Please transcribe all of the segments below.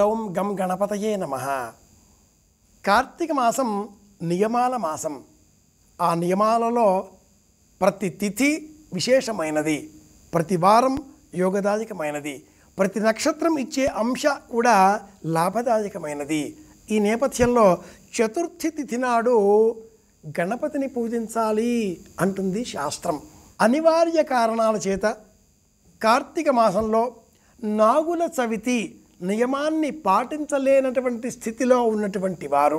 క్లౌం గం గణపతయే నమ కార్తీక మాసం నియమాల మాసం ఆ నియమాలలో ప్రతి తిథి విశేషమైనది ప్రతి వారం యోగదాయకమైనది ప్రతి నక్షత్రం ఇచ్చే అంశ కూడా లాభదాయకమైనది ఈ నేపథ్యంలో చతుర్థి తిథి నాడు గణపతిని పూజించాలి అంటుంది శాస్త్రం అనివార్య కారణాల చేత కార్తీక మాసంలో నాగుల చవితి నియమాన్ని పాటించలేనటువంటి స్థితిలో ఉన్నటువంటి వారు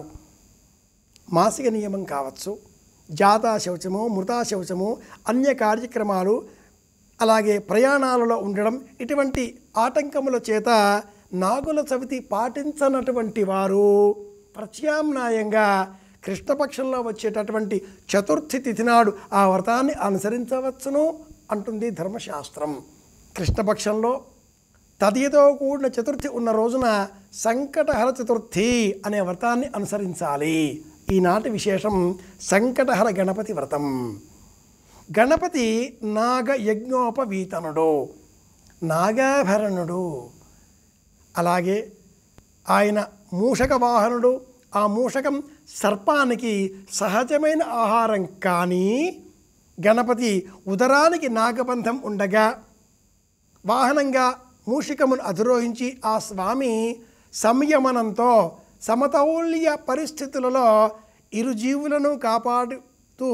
మాసిక నియమం కావచ్చు జాతా శౌచము మృతా శౌచము అన్య కార్యక్రమాలు అలాగే ప్రయాణాలలో ఉండడం ఇటువంటి ఆటంకముల చేత నాగుల చవితి పాటించనటువంటి వారు ప్రత్యామ్నాయంగా కృష్ణపక్షంలో వచ్చేటటువంటి చతుర్థి తిథి నాడు ఆ వ్రతాన్ని అనుసరించవచ్చును అంటుంది ధర్మశాస్త్రం కృష్ణపక్షంలో తదియతో కూడిన చతుర్థి ఉన్న రోజున సంకటహర చతుర్థి అనే వ్రతాన్ని అనుసరించాలి ఈనాటి విశేషం సంకటహర గణపతి వ్రతం గణపతి నాగ యజ్ఞోపవీతనుడు నాగాభరణుడు అలాగే ఆయన మూషక వాహనుడు ఆ మూషకం సర్పానికి సహజమైన ఆహారం కానీ గణపతి ఉదరానికి నాగబంధం ఉండగా వాహనంగా మూషికమును అధిరోహించి ఆ స్వామి సంయమనంతో సమతౌల్య పరిస్థితులలో ఇరు జీవులను కాపాడుతూ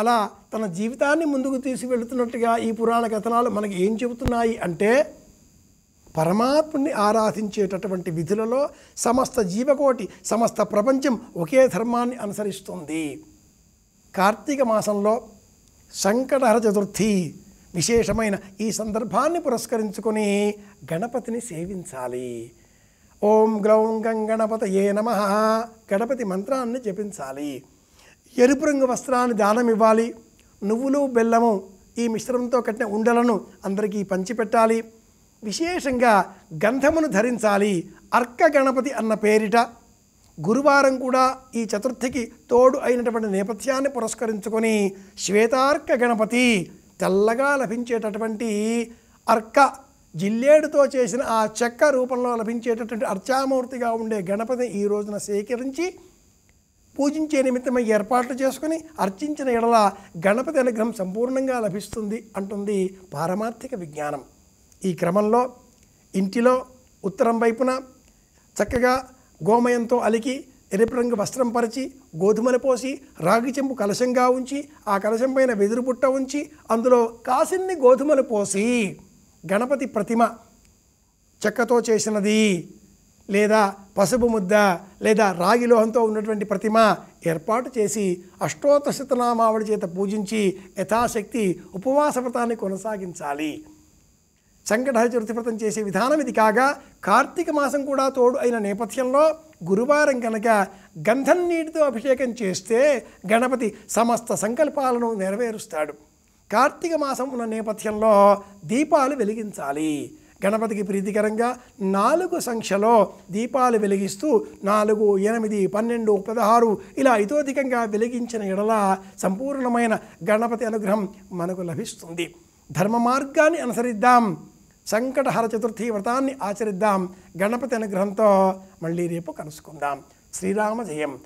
అలా తన జీవితాన్ని ముందుకు తీసుకువెళుతున్నట్టుగా ఈ పురాణ కథనాలు మనకి ఏం చెబుతున్నాయి అంటే పరమాత్ముని ఆరాధించేటటువంటి విధులలో సమస్త జీవకోటి సమస్త ప్రపంచం ఒకే ధర్మాన్ని అనుసరిస్తుంది కార్తీక మాసంలో సంకటహర చతుర్థి విశేషమైన ఈ సందర్భాన్ని పురస్కరించుకొని గణపతిని సేవించాలి ఓం గ్లౌం గణపత ఏ నమ గణపతి మంత్రాన్ని జపించాలి ఎరుపు రంగు వస్త్రాన్ని దానం ఇవ్వాలి నువ్వులు బెల్లము ఈ మిశ్రమంతో కట్టిన ఉండలను అందరికీ పంచిపెట్టాలి విశేషంగా గంధమును ధరించాలి అర్క గణపతి అన్న పేరిట గురువారం కూడా ఈ చతుర్థికి తోడు అయినటువంటి నేపథ్యాన్ని పురస్కరించుకొని శ్వేతార్క గణపతి తెల్లగా లభించేటటువంటి అర్క జిల్లేడుతో చేసిన ఆ చెక్క రూపంలో లభించేటటువంటి అర్చామూర్తిగా ఉండే గణపతిని ఈ రోజున సేకరించి పూజించే నిమిత్తమై ఏర్పాట్లు చేసుకుని అర్చించిన ఎడల గణపతి అనుగ్రహం సంపూర్ణంగా లభిస్తుంది అంటుంది పారమార్థిక విజ్ఞానం ఈ క్రమంలో ఇంటిలో ఉత్తరం వైపున చక్కగా గోమయంతో అలికి ఎరుపు రంగు వస్త్రం పరిచి గోధుమలు పోసి రాగి చెంబు కలశంగా ఉంచి ఆ కలశం పైన వెదురు బుట్ట ఉంచి అందులో కాసిన్ని గోధుమలు పోసి గణపతి ప్రతిమ చెక్కతో చేసినది లేదా పసుపు ముద్ద లేదా రాగి లోహంతో ఉన్నటువంటి ప్రతిమ ఏర్పాటు చేసి అష్టోత్తశతనామావళి చేత పూజించి యథాశక్తి ఉపవాస వ్రతాన్ని కొనసాగించాలి సంకటహ చతుర్థవ్రతం చేసే విధానం ఇది కాగా కార్తీక మాసం కూడా తోడు అయిన నేపథ్యంలో గురువారం కనుక గంధం నీటితో అభిషేకం చేస్తే గణపతి సమస్త సంకల్పాలను నెరవేరుస్తాడు కార్తీక మాసం ఉన్న నేపథ్యంలో దీపాలు వెలిగించాలి గణపతికి ప్రీతికరంగా నాలుగు సంఖ్యలో దీపాలు వెలిగిస్తూ నాలుగు ఎనిమిది పన్నెండు పదహారు ఇలా ఇతోధికంగా వెలిగించిన ఎడల సంపూర్ణమైన గణపతి అనుగ్రహం మనకు లభిస్తుంది ధర్మ మార్గాన్ని అనుసరిద్దాం సంకటహర చతుర్థి వ్రతాన్ని ఆచరిద్దాం గణపతి అనుగ్రహంతో మళ్ళీ రేపు కలుసుకుందాం శ్రీరామ జయం